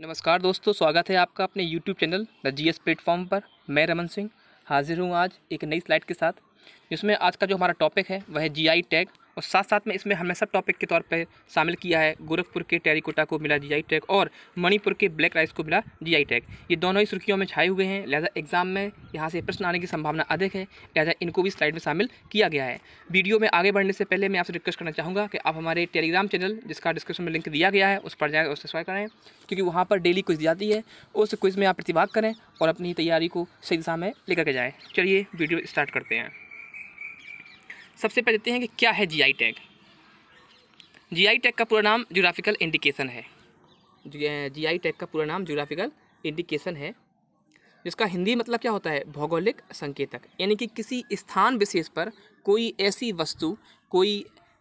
नमस्कार दोस्तों स्वागत है आपका अपने YouTube channel the G S platform पर मैं रमन सिंह हाजिर हूँ आज एक नई स्लाइड के साथ जिसमें आज का जो हमारा टॉपिक है वह है जी आई टैग और साथ साथ में इसमें हमेशा टॉपिक के तौर पर शामिल किया है गोरखपुर के टेरिकोटा को मिला जी टैग और मणिपुर के ब्लैक राइस को मिला जी टैग ये दोनों ही सुर्खियों में छाए हुए हैं लिहाजा एग्जाम में यहाँ से प्रश्न आने की संभावना अधिक है लिहाजा इनको भी स्लाइड में शामिल किया गया है वीडियो में आगे बढ़ने से पहले मैं आपसे रिक्वेस्ट करना चाहूँगा कि आप हमारे टेलीग्राम चैनल जिसका डिस्क्रिप्शन में लिंक दिया गया है उस पर जाए और सब्सक्राइब करें क्योंकि वहाँ पर डेली क्विज जाती है उस क्विज़ में आप प्रतिभाग करें और अपनी तैयारी को सही दिशा में लेकर के जाएँ चलिए वीडियो स्टार्ट करते हैं सबसे पहले देखते हैं कि क्या है जीआई टैग जीआई टैग का पूरा नाम जोग्राफिकल इंडिकेशन है जीआई टैग का पूरा नाम जोग्राफिकल इंडिकेशन है जिसका हिंदी मतलब क्या होता है भौगोलिक संकेतक यानी कि किसी स्थान विशेष पर कोई ऐसी वस्तु कोई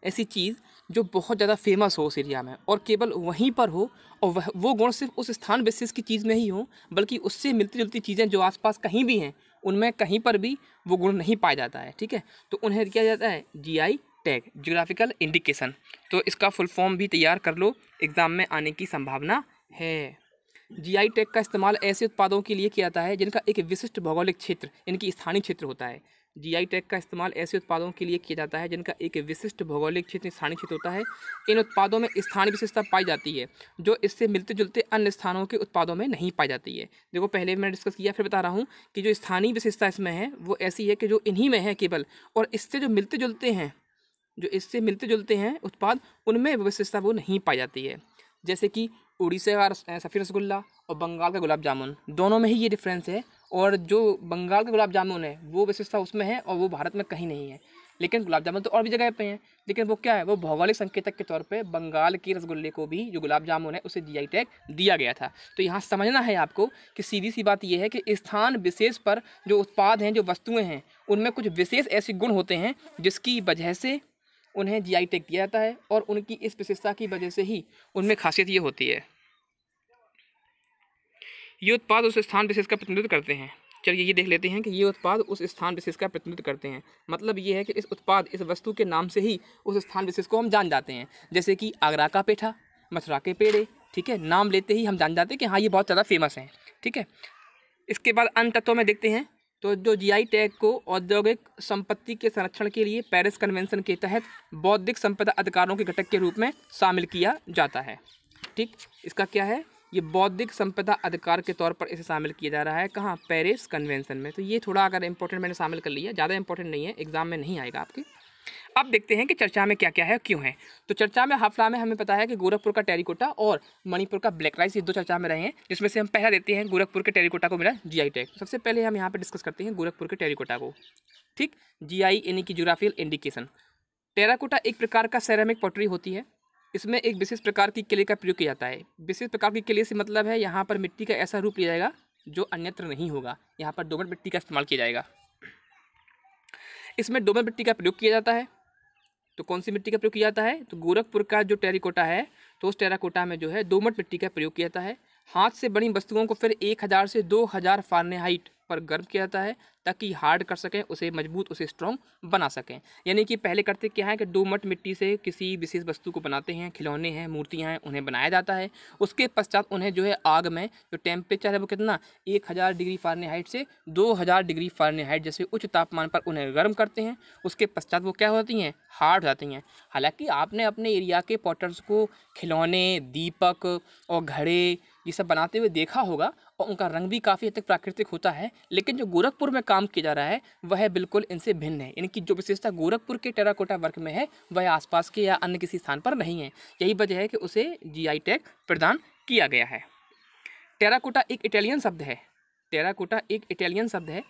ऐसी चीज़ जो बहुत ज़्यादा फेमस हो उस एरिया में और केवल वहीं पर हो और वह वो गुण सिर्फ उस स्थान विशेष की चीज़ में ही हो बल्कि उससे मिलती जुलती चीज़ें जो आसपास कहीं भी हैं उनमें कहीं पर भी वो गुण नहीं पाया जाता है ठीक है तो उन्हें किया जाता है जीआई टैग जोग्राफिकल इंडिकेशन तो इसका फुल फॉर्म भी तैयार कर लो एग्ज़ाम में आने की संभावना है जीआई टैग का इस्तेमाल ऐसे उत्पादों के लिए किया जाता है जिनका एक विशिष्ट भौगोलिक क्षेत्र इनकी स्थानीय क्षेत्र होता है जीआई टैग का इस्तेमाल ऐसे उत्पादों के लिए किया जाता है जिनका एक विशिष्ट भौगोलिक क्षेत्र स्थानीय क्षेत्र होता है इन उत्पादों में स्थानीय विशेषता पाई जाती है जो इससे मिलते जुलते अन्य स्थानों के उत्पादों में नहीं पाई जाती है देखो पहले मैंने डिस्कस किया फिर बता रहा हूँ कि जो स्थानीय विशेषता इसमें है वो ऐसी है कि जो इन्हीं में है केवल और इससे जो मिलते जुलते हैं जो इससे मिलते जुलते हैं उत्पाद उनमें विशेषता वो नहीं पाई जाती है जैसे कि उड़ीसा का सफ़ी रसगुल्ला और बंगाल का गुलाब जामुन दोनों में ही ये डिफरेंस है और जो बंगाल का गुलाब जामुन है वो विशेषता उसमें है और वो भारत में कहीं नहीं है लेकिन गुलाब जामुन तो और भी जगह पे हैं लेकिन वो क्या है वो भौगोलिक संकेतक के तौर पे बंगाल के रसगुल्ले को भी जो गुलाब जामुन है उसे जीआई टैग दिया गया था तो यहाँ समझना है आपको कि सीधी सी बात यह है कि स्थान विशेष पर जो उत्पाद हैं जो वस्तुएँ हैं उनमें कुछ विशेष ऐसे गुण होते हैं जिसकी वजह से उन्हें जी टैग दिया जाता है और उनकी इस विशेषता की वजह से ही उनमें खासियत ये होती है ये उत्पाद उस स्थान विशेष का प्रतिनिधित्व करते हैं चलिए ये देख लेते हैं कि ये उत्पाद उस स्थान विशेष का प्रतिनिधित्व करते हैं मतलब ये है कि इस उत्पाद इस वस्तु के नाम से ही उस स्थान विशेष को हम जान जाते हैं जैसे कि आगरा का पेठा मथुरा के पेड़े ठीक है नाम लेते ही हम जान जाते हैं कि हाँ ये बहुत ज़्यादा फेमस हैं ठीक है इसके बाद अन्य तत्वों में देखते हैं तो जो जीआई टैग को औद्योगिक संपत्ति के संरक्षण के लिए पेरिस कन्वेंशन के तहत बौद्धिक संपदा अधिकारों के घटक के रूप में शामिल किया जाता है ठीक इसका क्या है ये बौद्धिक संपदा अधिकार के तौर पर इसे शामिल किया जा रहा है कहाँ पेरिस कन्वेंशन में तो ये थोड़ा अगर इंपॉर्टेंट मैंने शामिल कर लिया ज़्यादा इंपॉर्टेंट नहीं है एग्जाम में नहीं आएगा आपके अब देखते हैं कि चर्चा में क्या क्या है क्यों है तो चर्चा में हाफला में हमें पता है कि गोरखपुर का टेरिकोटा और मणिपुर का ब्लैक राइस ये दो चर्चा में रहे हैं जिसमें से हम पहला देते हैं गोरखपुर के टेरिकोटा को मिला आई टैग सबसे पहले हम यहाँ पर डिस्कस करते हैं गोरखपुर के टेरिकोटा को ठीक आई यानी कि जोग्राफियल इंडिकेशन टेराकोटा एक प्रकार का सेरेमिक पॉटरी होती है इसमें एक विशेष प्रकार की किले का प्रयोग किया जाता है विशेष प्रकार की किले से मतलब है यहाँ पर मिट्टी का ऐसा रूप लिया जाएगा जो अन्यत्र नहीं होगा यहाँ पर डोमर मिट्टी का इस्तेमाल किया जाएगा इसमें डोमर मिट्टी का प्रयोग किया जाता है तो कौन सी मिट्टी का प्रयोग किया जाता है तो गोरखपुर का जो टेरिकोटा है तो उस टेराकोटा में जो है दोमट मिट्टी का प्रयोग किया जाता है हाथ से बनी वस्तुओं को फिर एक हज़ार से दो हज़ार फारने हाइट पर गर्व किया जाता है ताकि हार्ड कर सकें उसे मजबूत उसे स्ट्रॉन्ग बना सकें यानी कि पहले करते क्या है कि डोमट मिट्टी से किसी विशेष वस्तु को बनाते हैं खिलौने हैं मूर्तियाँ हैं उन्हें बनाया जाता है उसके पश्चात उन्हें जो है आग में जो टेम्परेचर है वो कितना एक हज़ार डिग्री फारनहाइट से दो हज़ार डिग्री फारनहाइट जैसे उच्च तापमान पर उन्हें गर्म करते हैं उसके पश्चात वो क्या होती हैं हार्ड हो जाती हैं हालाँकि आपने अपने एरिया के पॉटर्स को खिलौने दीपक और घड़े ये सब बनाते हुए देखा होगा और उनका रंग भी काफ़ी हद तक प्राकृतिक होता है लेकिन जो गोरखपुर में काम किया जा रहा है वह बिल्कुल इनसे भिन्न है इनकी जो विशेषता गोरखपुर के टेराकोटा वर्क में है वह आसपास के या अन्य किसी स्थान पर नहीं है यही वजह है कि उसे आई टैग प्रदान किया गया है टेराकोटा एक इटालियन शब्द है टेराकोटा एक इटालियन शब्द है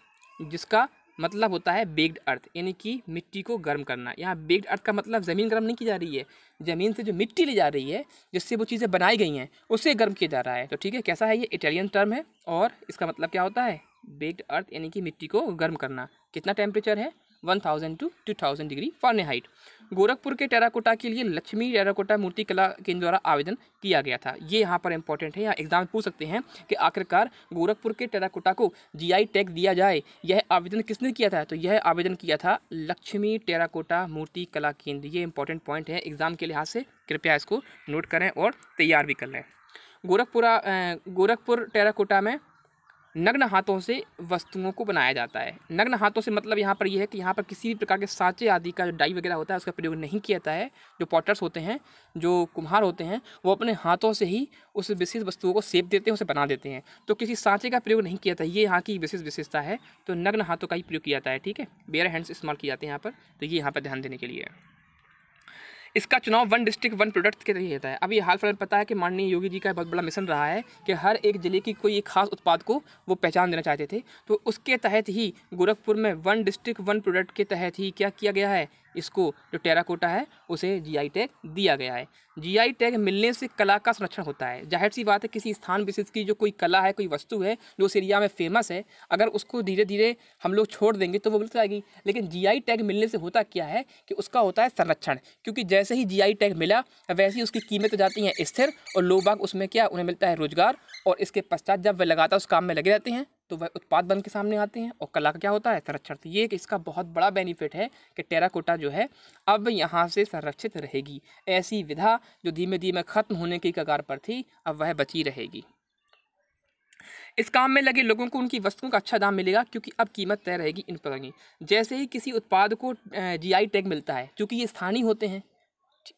जिसका मतलब होता है बेग्ड अर्थ यानी कि मिट्टी को गर्म करना यहाँ बेग्ड अर्थ का मतलब ज़मीन गर्म नहीं की जा रही है ज़मीन से जो मिट्टी ली जा रही है जिससे वो चीज़ें बनाई गई हैं उसे गर्म किया जा रहा है तो ठीक है कैसा है ये इटालियन टर्म है और इसका मतलब क्या होता है बेग्ड अर्थ यानी कि मिट्टी को गर्म करना कितना टेम्परेचर है one thousand two two thousand degree Fahrenheit Gorakhpur के टेराकोटा के लिए लक्ष्मी टेराकोटा मूर्ति कला केंद्र द्वारा आवेदन किया गया था ये यहाँ पर इंपॉर्टेंट है यहाँ एग्जाम पूछ सकते हैं कि आखिरकार गोरखपुर के टेराकोटा को जीआई टैग दिया जाए यह आवेदन किसने किया था तो यह आवेदन किया था लक्ष्मी टेराकोटा मूर्ति कला केंद्र ये इंपॉर्टेंट पॉइंट है एग्जाम के लिहाज से कृपया इसको नोट करें और तैयार भी कर लें गोरखपुरा गोरखपुर टेराकोटा में नग्न हाथों से वस्तुओं को बनाया जाता है नग्न हाथों से मतलब यहाँ पर यह है कि यहाँ पर किसी भी प्रकार के साँचे आदि का जो डाई वगैरह होता है उसका प्रयोग नहीं किया जाता है जो पॉटर्स होते हैं जो कुम्हार होते हैं वो अपने हाथों से ही उस विशेष वस्तुओं को सेप देते हैं उसे बना देते हैं तो किसी साँचे का प्रयोग नहीं किया जाता ये यहाँ की विशेष विशेषता है तो नग्न हाथों का ही प्रयोग किया जाता है ठीक है बेयर हैंड्स इस्तेमाल किए जाते हैं यहाँ पर तो ये यहाँ पर ध्यान देने के लिए इसका चुनाव वन डिस्ट्रिक्ट वन प्रोडक्ट के लिए होता है अभी हाल फिलहाल पता है कि माननीय योगी जी का बहुत बड़ा मिशन रहा है कि हर एक ज़िले की कोई एक खास उत्पाद को वो पहचान देना चाहते थे तो उसके तहत ही गोरखपुर में वन डिस्ट्रिक्ट वन प्रोडक्ट के तहत ही क्या किया गया है इसको जो टेराकोटा है उसे जीआई टैग दिया गया है जीआई टैग मिलने से कला का संरक्षण होता है जाहिर सी बात है किसी स्थान विशेष की जो कोई कला है कोई वस्तु है जो उस एरिया में फेमस है अगर उसको धीरे धीरे हम लोग छोड़ देंगे तो वो बिल्कुल आएगी लेकिन जीआई टैग मिलने से होता क्या है कि उसका होता है संरक्षण क्योंकि जैसे ही जी टैग मिला वैसे ही उसकी कीमत तो जाती है स्थिर और लोग बाग उसमें क्या उन्हें मिलता है रोजगार और इसके पश्चात जब वे लगातार उस काम में लगे रहते हैं तो वह उत्पाद बन के सामने आते हैं और कला का क्या होता है संरक्षण तो ये एक इसका बहुत बड़ा बेनिफिट है कि टेराकोटा जो है अब यहाँ से संरक्षित रहेगी ऐसी विधा जो धीमे धीमे ख़त्म होने की कगार पर थी अब वह बची रहेगी इस काम में लगे लोगों को उनकी वस्तुओं का अच्छा दाम मिलेगा क्योंकि अब कीमत तय रहेगी इन पर जैसे ही किसी उत्पाद को जीआई टैग मिलता है क्योंकि ये स्थानीय होते हैं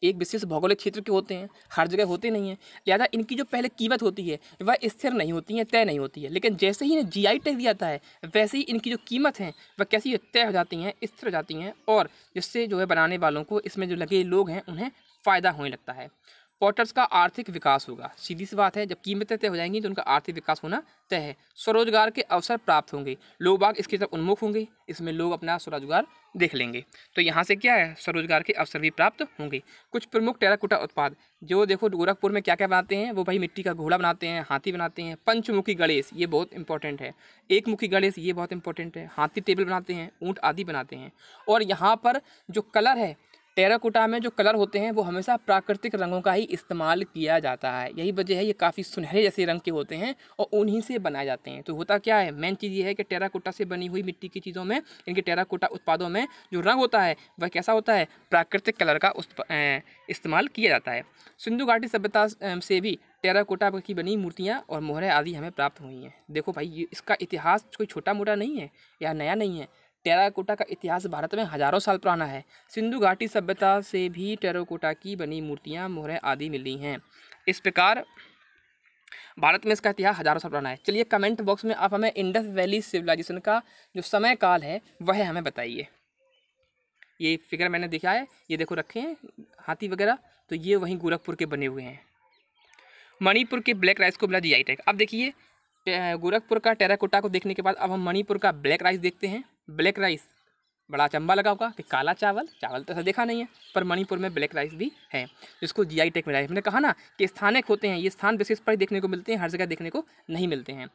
एक विशेष भौगोलिक क्षेत्र के होते हैं हर जगह होते नहीं हैं लिहाजा इनकी जो पहले कीमत होती है वह स्थिर नहीं होती है तय नहीं होती है लेकिन जैसे ही इन्हें जी आई टैग दिया जाता है वैसे ही इनकी जो कीमत है वह कैसी तय हो जाती हैं स्थिर हो जाती हैं और जिससे जो है बनाने वालों को इसमें जो लगे लोग हैं उन्हें फ़ायदा होने लगता है पोर्टर्स का आर्थिक विकास होगा सीधी सी बात है जब कीमतें तय हो जाएंगी तो उनका आर्थिक विकास होना तय है स्वरोजगार के अवसर प्राप्त होंगे लोग बाग इसकी तरफ उन्मुख होंगे इसमें लोग अपना स्वरोजगार देख लेंगे तो यहाँ से क्या है स्वरोजगार के अवसर भी प्राप्त होंगे कुछ प्रमुख टेराकोटा उत्पाद जो देखो गोरखपुर में क्या क्या बनाते हैं वो भाई मिट्टी का घोड़ा बनाते हैं हाथी बनाते हैं पंचमुखी गणेश ये बहुत इंपॉर्टेंट है एक मुखी गणेश ये बहुत इंपॉर्टेंट है हाथी टेबल बनाते हैं ऊँट आदि बनाते हैं और यहाँ पर जो कलर है टेराकोटा में जो कलर होते हैं वो हमेशा प्राकृतिक रंगों का ही इस्तेमाल किया जाता है यही वजह है ये काफ़ी सुनहरे जैसे रंग के होते हैं और उन्हीं से बनाए जाते हैं तो होता क्या है मेन चीज़ ये है कि टेराकोटा से बनी हुई मिट्टी की चीज़ों में इनके टेराकोटा उत्पादों में जो रंग होता है वह कैसा होता है प्राकृतिक कलर का इस्तेमाल किया जाता है सिंधु घाटी सभ्यता से भी टेराकोटा की बनी मूर्तियाँ और मोहरें आदि हमें प्राप्त हुई हैं देखो भाई इसका इतिहास कोई छोटा मोटा नहीं है या नया नहीं है टेराकोटा का इतिहास भारत में हजारों साल पुराना है सिंधु घाटी सभ्यता से भी टेराकोटा की बनी मूर्तियाँ मोहरें आदि मिली हैं इस प्रकार भारत में इसका इतिहास हजारों साल पुराना है चलिए कमेंट बॉक्स में आप हमें इंडस वैली सिविलाइजेशन का जो समय काल है वह हमें बताइए ये फिगर मैंने देखा है ये देखो रखे हैं हाथी वगैरह तो ये वहीं गोरखपुर के बने हुए हैं मणिपुर के ब्लैक राइस को बुला दिया अब देखिए गोरखपुर का टेराकोटा को देखने के बाद अब हम मणिपुर का ब्लैक राइस देखते हैं ब्लैक राइस बड़ा चंबा लगा होगा कि काला चावल चावल तो ऐसा देखा नहीं है पर मणिपुर में ब्लैक राइस भी है जिसको जीआई टेक मिला है मैंने कहा ना कि स्थानिक होते हैं ये स्थान विशेष पर ही देखने को मिलते हैं हर जगह देखने को नहीं मिलते हैं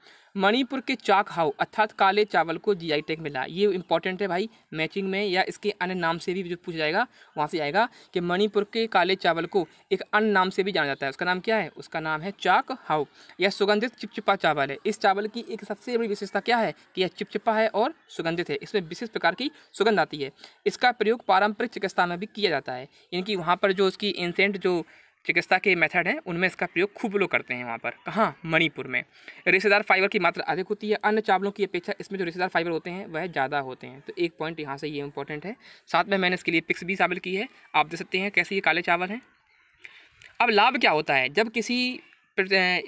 मणिपुर के चाक हाउ अर्थात काले चावल को जी टेक मिला ये इंपॉर्टेंट है भाई मैचिंग में या इसके अन्य नाम से भी जो पूछा जाएगा वहाँ से आएगा कि मणिपुर के काले चावल को एक अन्य नाम से भी जाना जाता है उसका नाम क्या है उसका नाम है चाक हाउ यह सुगंधित चिपचिपा चावल है इस चावल की एक सबसे बड़ी विशेषता क्या है कि यह चिपचिपा है और सुगंधित है इसमें विशेष प्रकार की सुगंध आती है इसका प्रयोग पारंपरिक चिकित्सा में भी किया जाता है कि वहाँ पर जो उसकी एंसेंट जो चिकित्सा के मेथड हैं उनमें इसका प्रयोग खूब लोग करते हैं वहाँ पर कहाँ मणिपुर में रिश्तेदार फाइबर की मात्रा अधिक होती है अन्य चावलों की अपेक्षा इसमें जो रिश्तेदार फाइबर होते हैं वह ज़्यादा होते हैं तो एक पॉइंट यहाँ से ये इंपॉर्टेंट है साथ में मैंने इसके लिए पिक्स भी शामिल की है आप देख सकते हैं कैसे ये काले चावल हैं अब लाभ क्या होता है जब किसी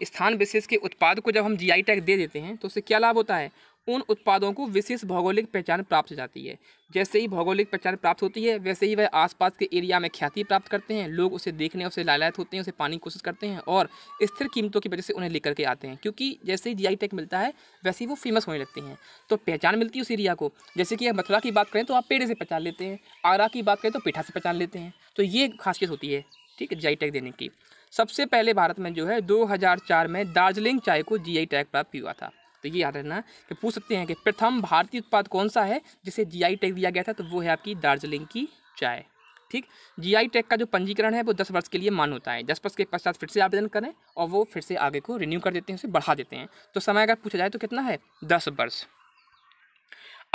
स्थान विशेष के उत्पाद को जब हम जी टैग दे देते हैं तो उससे क्या लाभ होता है उन उत्पादों को विशेष भौगोलिक पहचान प्राप्त हो जाती है जैसे ही भौगोलिक पहचान प्राप्त होती है वैसे ही वह आसपास के एरिया में ख्याति प्राप्त करते हैं लोग उसे देखने उसे लालायत होते हैं उसे पाने की कोशिश करते हैं और स्थिर कीमतों की वजह से उन्हें लेकर के आते हैं क्योंकि जैसे ही जी मिलता है वैसे ही वो फेमस होने लगते हैं तो पहचान मिलती है उस एरिया को जैसे कि आप मथुरा की बात करें तो आप पेड़े से पहचान लेते हैं आगरा की बात करें तो पेठा से पहचान लेते हैं तो ये खासियत होती है ठीक है जी देने की सबसे पहले भारत में जो है 2004 में दार्जिलिंग चाय को जीआई टैग प्राप्त हुआ था तो ये याद रखना कि पूछ सकते हैं कि प्रथम भारतीय उत्पाद कौन सा है जिसे जीआई टैग दिया गया था तो वो है आपकी दार्जिलिंग की चाय ठीक जीआई टैग का जो पंजीकरण है वो दस वर्ष के लिए मान होता है दस वर्ष के पश्चात फिर से आवेदन करें और वो फिर से आगे को रिन्यू कर देते हैं उसे बढ़ा देते हैं तो समय अगर पूछा जाए तो कितना है दस वर्ष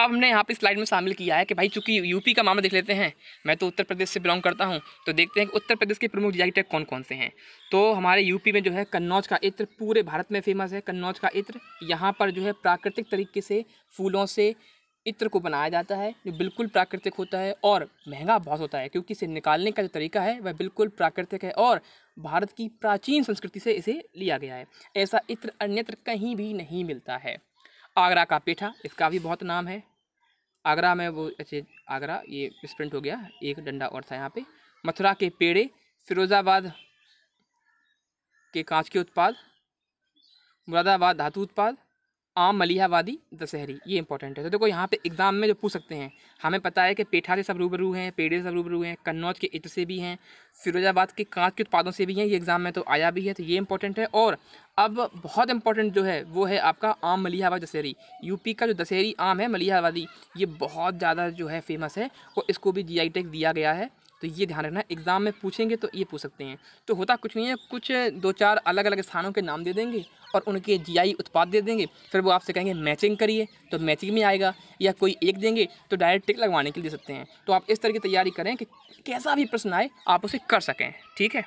अब हमने यहाँ पे स्लाइड में शामिल किया है कि भाई चूंकि यूपी का मामला देख लेते हैं मैं तो उत्तर प्रदेश से बिलोंग करता हूँ तो देखते हैं कि उत्तर प्रदेश के प्रमुख जीआई कौन कौन से हैं तो हमारे यूपी में जो है कन्नौज का इत्र पूरे भारत में फेमस है कन्नौज का इत्र यहाँ पर जो है प्राकृतिक तरीके से फूलों से इत्र को बनाया जाता है जो बिल्कुल प्राकृतिक होता है और महंगा बहुत होता है क्योंकि इसे निकालने का जो तरीका है वह बिल्कुल प्राकृतिक है और भारत की प्राचीन संस्कृति से इसे लिया गया है ऐसा इत्र अन्यत्र कहीं भी नहीं मिलता है आगरा का पेठा इसका भी बहुत नाम है आगरा में वो अच्छे आगरा ये स्प्रिंट हो गया एक डंडा और था यहाँ पे मथुरा के पेड़े फिरोजाबाद के कांच के उत्पाद मुरादाबाद धातु उत्पाद आम मलिहावादी दशहरी ये इंपॉर्टेंट है तो देखो यहाँ पे एग्जाम में जो पूछ सकते हैं हमें पता है कि पेठा से सब रूबरू हैं पेड़े से सब रूबरू हैं कन्नौज के इत से भी हैं फिरोजाबाद के कांच के उत्पादों से भी हैं ये एग्ज़ाम में तो आया भी है तो ये इंपॉर्टेंट है और अब बहुत इंपॉर्टेंट जो है वो है आपका आम मलिहाबाद दशहरी यूपी का जो दशहरी आम है मलिहाबादी ये बहुत ज़्यादा जो है फेमस है और इसको भी जी टेक दिया गया है तो ये ध्यान रखना एग्ज़ाम में पूछेंगे तो ये पूछ सकते हैं तो होता कुछ नहीं है कुछ दो चार अलग अलग स्थानों के नाम दे देंगे और उनके जीआई उत्पाद दे देंगे फिर वो आपसे कहेंगे मैचिंग करिए तो मैचिंग में आएगा या कोई एक देंगे तो डायरेक्ट टिक लगवाने के लिए दे सकते हैं तो आप इस तरह की तैयारी करें कि कैसा भी प्रश्न आए आप उसे कर सकें ठीक है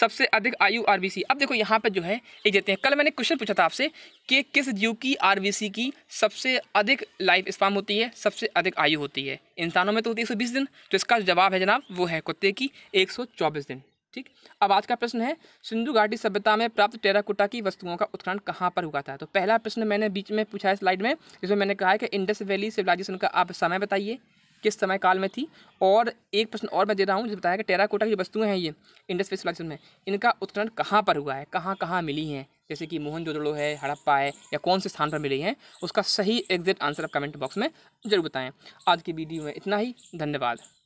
सबसे अधिक आयु आरबीसी अब देखो यहाँ पर जो है एक देते हैं कल मैंने क्वेश्चन पूछा था आपसे कि किस जीव की आरबीसी की सबसे अधिक लाइफ स्पाम होती है सबसे अधिक आयु होती है इंसानों में तो होती है एक दिन तो इसका जवाब है जनाब वो है कुत्ते की एक दिन ठीक अब आज का प्रश्न है सिंधु घाटी सभ्यता में प्राप्त टेराकोटा की वस्तुओं का उत्खनन कहाँ पर हुआ था तो पहला प्रश्न मैंने बीच में पूछा है स्लाइड में जिसमें मैंने कहा है कि इंडस वैली सिविलाइजेशन का आप समय बताइए किस समय काल में थी और एक प्रश्न और मैं दे रहा हूँ जिसे बताया कि टेराकोटा की वस्तुएं हैं ये इंडस्ट्रियल सिलेक्शन में इनका उत्खनन कहाँ पर हुआ है कहाँ कहाँ मिली हैं जैसे कि मोहन जोदड़ो है हड़प्पा है या कौन से स्थान पर मिली हैं उसका सही एग्जैक्ट आंसर आप कमेंट बॉक्स में जरूर बताएं आज की वीडियो में इतना ही धन्यवाद